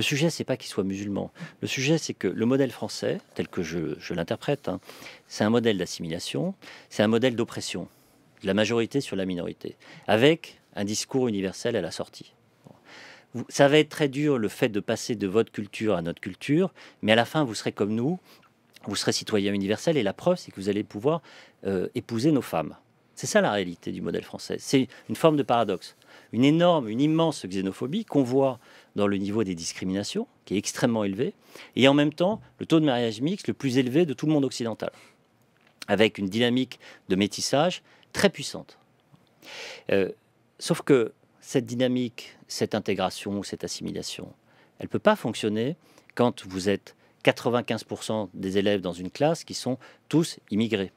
Le sujet, c'est pas qu'il soit musulman. Le sujet, c'est que le modèle français, tel que je, l'interprète, hein, c'est un modèle d'assimilation, c'est un modèle d'oppression de la majorité sur la minorité, avec un discours universel à la sortie. Ça va être très dur le fait de passer de votre culture à notre culture, mais à la fin, vous serez comme nous, vous serez citoyen universel, et la preuve, c'est que vous allez pouvoir euh, épouser nos femmes. C'est ça la réalité du modèle français. C'est une forme de paradoxe une énorme, une immense xénophobie qu'on voit dans le niveau des discriminations, qui est extrêmement élevé, et en même temps le taux de mariage mixte le plus élevé de tout le monde occidental, avec une dynamique de métissage très puissante. Euh, sauf que cette dynamique, cette intégration cette assimilation, elle ne peut pas fonctionner quand vous êtes 95% des élèves dans une classe qui sont tous immigrés.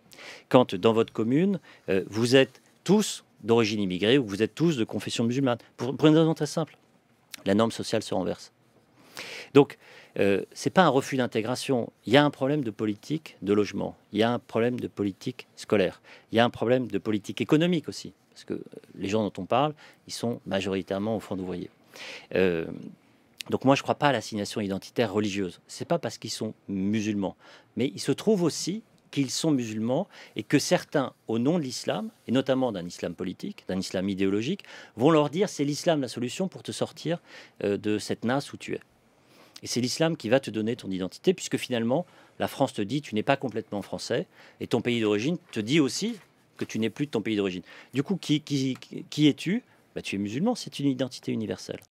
Quand dans votre commune, euh, vous êtes tous d'origine immigrée où vous êtes tous de confession musulmane. Pour, une raison très simple, la norme sociale se renverse. Donc, euh, ce n'est pas un refus d'intégration. Il y a un problème de politique de logement, il y a un problème de politique scolaire, il y a un problème de politique économique aussi, parce que euh, les gens dont on parle, ils sont majoritairement au fond d'ouvrier. Euh, donc moi, je ne crois pas à l'assignation identitaire religieuse. C'est pas parce qu'ils sont musulmans, mais ils se trouvent aussi qu'ils sont musulmans et que certains, au nom de l'islam, et notamment d'un islam politique, d'un islam idéologique, vont leur dire c'est l'islam la solution pour te sortir euh, de cette nasse où tu es. Et c'est l'islam qui va te donner ton identité, puisque finalement, la France te dit tu n'es pas complètement français, et ton pays d'origine te dit aussi que tu n'es plus de ton pays d'origine. Du coup, qui, qui, es-tu bah, Tu es musulman, c'est une identité universelle.